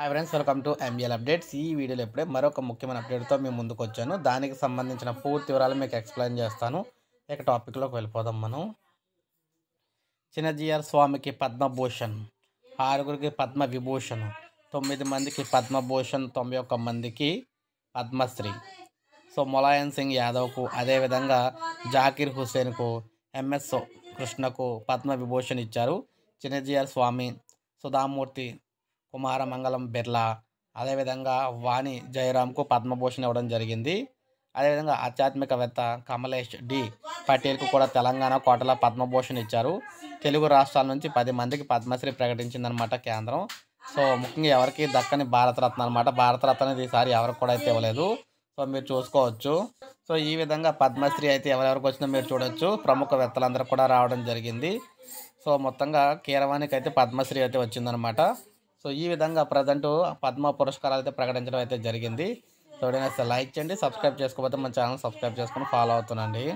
hi friends welcome to ML updates ఈ వీడియోలో ఇప్పుడే మరొక ముఖ్యమైన అప్డేట్తో మేము ముందుకు వచ్చాను దానికి సంబంధించిన పూర్తి వివరాలు మీకు ఎక్స్ప్లెయిన్ చేస్తాను ఇక టాపిక్లోకి వెళ్ళిపోదాం మనం చిన్నజీఆర్ స్వామికి పద్మభూషణ్ ఆరుగురికి పద్మ విభూషణ్ తొమ్మిది మందికి పద్మభూషణ్ తొంభై ఒక్క మందికి పద్మశ్రీ సో ములాయం సింగ్ యాదవ్కు అదేవిధంగా జాకిర్ హుసేన్కు ఎంఎస్ కృష్ణకు పద్మ విభూషణ్ ఇచ్చారు చిన్నజీఆర్ స్వామి సుధామూర్తి కుమారమంగళం బిర్లా అదేవిధంగా వాణి జయరామ్కు పద్మభూషణ్ ఇవ్వడం జరిగింది అదేవిధంగా ఆధ్యాత్మికవేత్త కమలేష్ డి పటేల్కు కూడా తెలంగాణ కోటల పద్మభూషణ్ ఇచ్చారు తెలుగు రాష్ట్రాల నుంచి పది మందికి పద్మశ్రీ ప్రకటించిందనమాట కేంద్రం సో ముఖ్యంగా ఎవరికి దక్కని భారతరత్న అనమాట భారతరత్న ఈసారి ఎవరికి కూడా అయితే ఇవ్వలేదు సో మీరు చూసుకోవచ్చు సో ఈ విధంగా పద్మశ్రీ అయితే ఎవరెవరికి వచ్చిందో మీరు చూడొచ్చు ప్రముఖ వేత్తలందరూ కూడా రావడం జరిగింది సో మొత్తంగా కీరవానికి అయితే పద్మశ్రీ అయితే వచ్చిందనమాట సో ఈ విధంగా ప్రజెంట్ పద్మ పురస్కారాలు అయితే ప్రకటించడం అయితే జరిగింది సో ఎవరైనా లైక్ చేయండి సబ్స్క్రైబ్ చేసుకోకపోతే మన ఛానల్ సబ్స్క్రైబ్ చేసుకొని ఫాలో అవుతుండండి